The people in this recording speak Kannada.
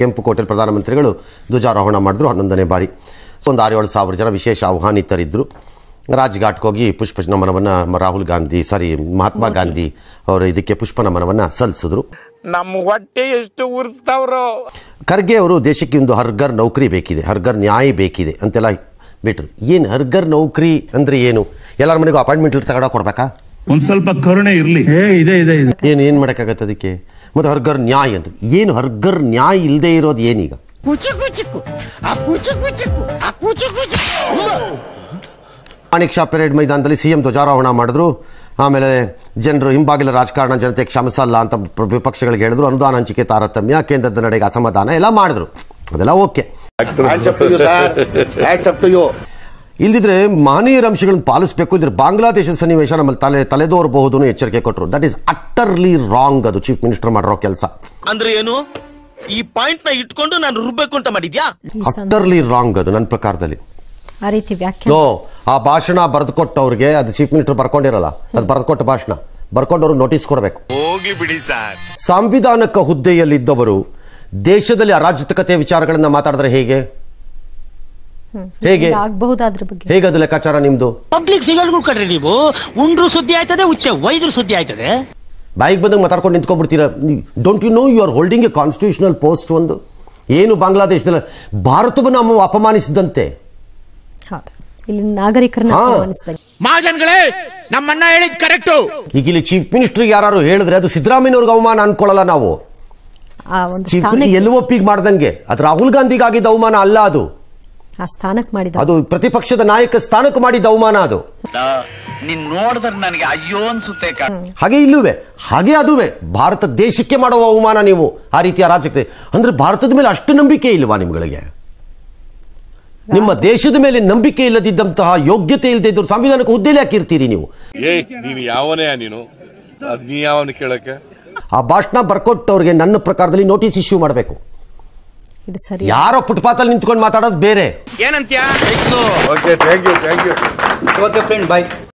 ಕೆಂಪು ಕೋಟೆಲ್ ಪ್ರಧಾನಮಂತ್ರಿಗಳು ಧ್ವಜಾರೋಹಣ ಮಾಡಿದ್ರು ಹನ್ನೊಂದನೇ ಬಾರಿ ಸೊ ಒಂದು ಆರೇಳು ಸಾವಿರ ಜನ ವಿಶೇಷ ಆಹ್ವಾನಿತರಿದ್ದರು ರಾಜ್ಘಾಟ್ಗೆ ಹೋಗಿ ಪುಷ್ಪ ನಮನವನ್ನು ರಾಹುಲ್ ಗಾಂಧಿ ಸಾರಿ ಮಹಾತ್ಮ ಗಾಂಧಿ ಅವರು ಇದಕ್ಕೆ ಪುಷ್ಪ ನಮನವನ್ನು ಸಲ್ಲಿಸಿದ್ರು ನಮ್ಮ ಹೊಟ್ಟೆ ಎಷ್ಟು ಉರಿಸ್ತಾವ್ರು ಖರ್ಗೆ ಅವರು ದೇಶಕ್ಕೆ ಒಂದು ಹರ್ಗರ್ ನೌಕರಿ ಬೇಕಿದೆ ಹರ್ಗರ್ ನ್ಯಾಯ ಬೇಕಿದೆ ಅಂತೆಲ್ಲ ಬಿಟ್ರು ಏನು ಹರ್ಗರ್ ನೌಕರಿ ಅಂದರೆ ಏನು ಎಲ್ಲರ ಮನೆಗೂ ಅಪಾಯಿಂಟ್ಮೆಂಟ್ ತಗೊಂಡೋಗಿ ಕೊಡ್ಬೇಕಾ ಒಂದು ಸ್ವಲ್ಪ ಕರುಣೆ ಇರಲಿ ಏನು ಏನ್ ಮಾಡೋಕ್ಕಾಗತ್ತೆ ಅದಕ್ಕೆ ಮತ್ತು ಹರ್ಗರ್ ನ್ಯಾಯ ಅಂತ ಏನು ಹರ್ಗರ್ ನ್ಯಾಯ ಇಲ್ಲದೆ ಇರೋದು ಏನೀಗ ಮಾಣಿಕ್ ಶಾ ಪೆರೇಡ್ ಮೈದಾನದಲ್ಲಿ ಸಿ ಎಂ ಧ್ವಜಾರೋಹಣ ಮಾಡಿದ್ರು ಆಮೇಲೆ ಜನರು ಹಿಂಬಾಗಿಲ ರಾಜಕಾರಣ ಜನತೆಗೆ ಕ್ಷಮಿಸಲ್ಲ ಅಂತ ವಿಪಕ್ಷಗಳಿಗೆ ಹೇಳಿದ್ರು ಅನುದಾನ ಹಂಚಿಕೆ ತಾರತಮ್ಯ ಕೇಂದ್ರದ ನಡೆಗೆ ಅಸಮಾಧಾನ ಎಲ್ಲ ಮಾಡಿದ್ರು ಅದೆಲ್ಲ ಓಕೆ ಇಲ್ದಿದ್ರೆ ಮಾನವೀಯರ ಅಂಶಗಳನ್ನು ಪಾಲಿಸಬೇಕು ಇದ್ರೆ ಬಾಂಗ್ಲಾದೇಶದ ಸನ್ನಿವೇಶ ನಮ್ಮಲ್ಲಿ ತಲೆ ತಲೆದೋರಬಹುದು ಎಚ್ಚರಿಕೆ ಕೊಟ್ಟರು ದಟ್ ಈಸ್ ಅಟರ್ಲಿ ರಾಂಗ್ ಅದು ಚೀಫ್ ಮಿನಿಸ್ಟರ್ ಮಾಡಿರೋ ಕೆಲಸ ಅಂದ್ರೆ ಏನು ಈ ಪಾಯಿಂಟ್ ನ ಇಟ್ಕೊಂಡು ನಾನು ರುಬ್ಬೇಕು ಅಂತ ಮಾಡಿದ್ಯಾ ಅಟರ್ಲಿ ರಾಂಗ್ ಅದು ನನ್ನ ಪ್ರಕಾರದಲ್ಲಿ ಆ ರೀತಿ ವ್ಯಾಖ್ಯಾನ ಆ ಭಾಷಣ ಬರೆದುಕೊಟ್ಟವ್ರಿಗೆ ಅದು ಚೀಫ್ ಮಿನಿಸ್ಟರ್ ಬರ್ಕೊಂಡಿರಲ್ಲ ಅದು ಬರೆದುಕೊಟ್ಟ ಭಾಷಣ ಬರ್ಕೊಂಡವ್ರು ನೋಟಿಸ್ ಕೊಡಬೇಕು ಹೋಗಿ ಬಿಡಿ ಸರ್ ಸಂವಿಧಾನಕ ಹುದ್ದೆಯಲ್ಲಿದ್ದವರು ದೇಶದಲ್ಲಿ ಅರಾಜಕತೆ ವಿಚಾರಗಳನ್ನ ಮಾತಾಡಿದ್ರೆ ಹೇಗೆ ಹೇಗೆ ಬಗ್ಗೆ ಹೇಗೆ ಅದು ಲೆಕ್ಕಾಚಾರ ನಿಮ್ದು ಪಬ್ಲಿಕ್ ಸಿಗಲ್ಗಳು ಕಡ್ರಿ ನೀವು ಉಂಡ್ರು ಸುದ್ದಿ ಆಯ್ತದೆ ಉಚ್ಚ ವೈದ್ರು ಸುದ್ದಿ ಆಯ್ತದೆ ಬಾಯಿಗೆ ಬಂದಾಗ ಮಾತಾಡ್ಕೊಂಡು ನಿಂತ್ಕೊಂಡ್ಬಿಡ್ತೀರಾ don't you know you are holding a constitutional post ಒಂದು ಏನು ಬಾಂಗ್ಲಾದೇಶದಲ್ಲಿ ಭಾರತವನ್ನು ನಾವು ಅಪಮಾನಿಸಿದಂತೆ ಮಹಾಜನ್ಗಳೇ ನಮ್ಮನ್ನ ಹೇಳಿದ್ ಕರೆಕ್ಟ್ ಈಗ ಇಲ್ಲಿ ಚೀಫ್ ಮಿನಿಸ್ಟರ್ ಯಾರು ಹೇಳಿದ್ರೆ ಅದು ಸಿದ್ದರಾಮಯ್ಯ ಅವ್ರಿಗೆ ಅವಮಾನ ಅನ್ಕೊಳ್ಳಲ್ಲ ನಾವು ಎಲ್ ಒಪ್ಪಿಗೆ ಮಾಡ್ದಂಗೆ ಅದು ರಾಹುಲ್ ಗಾಂಧಿಗಾಗಿದ್ದ ಅವಮಾನ ಅಲ್ಲ ಅದು ಆ ಸ್ಥಾನಕ್ಕೆ ಮಾಡಿದ ಅದು ಪ್ರತಿಪಕ್ಷದ ನಾಯಕ ಸ್ಥಾನಕ್ಕೆ ಮಾಡಿದ ಅವಮಾನ ಅದು ನೋಡಿದ್ರೆ ನನಗೆ ಅಯ್ಯೋ ಅನ್ಸುತ್ತೆ ಹಾಗೆ ಇಲ್ಲುವೆ ಹಾಗೆ ಅದುವೆ ಭಾರತ ದೇಶಕ್ಕೆ ಮಾಡುವ ಅವಮಾನ ನೀವು ಆ ರೀತಿಯ ರಾಜಕೀಯ ಅಂದ್ರೆ ಭಾರತದ ಮೇಲೆ ಅಷ್ಟು ನಂಬಿಕೆ ಇಲ್ವಾ ನಿಮ್ಗಳಿಗೆ ನಿಮ್ಮ ದೇಶದ ಮೇಲೆ ನಂಬಿಕೆ ಇಲ್ಲದಿದ್ದಂತಹ ಯೋಗ್ಯತೆ ಇಲ್ಲದೆ ಇದ್ರು ಸಂವಿಧಾನಕ್ಕೆ ಹುದ್ದೆಲಿ ಹಾಕಿರ್ತೀರಿ ನೀವು ಆ ಭಾಷಣ ಬರ್ಕೊಟ್ಟವ್ರಿಗೆ ನನ್ನ ಪ್ರಕಾರದಲ್ಲಿ ನೋಟಿಸ್ ಇಶ್ಯೂ ಮಾಡಬೇಕು ಇದು ಯಾರೋ ಫುಟ್ಪಾತ್ ಅಲ್ಲಿ ನಿಂತ್ಕೊಂಡು ಮಾತಾಡೋದು ಬೇರೆ ಏನಂತ್ಯಾಂಕ್ okay thank you thank you okay friend bye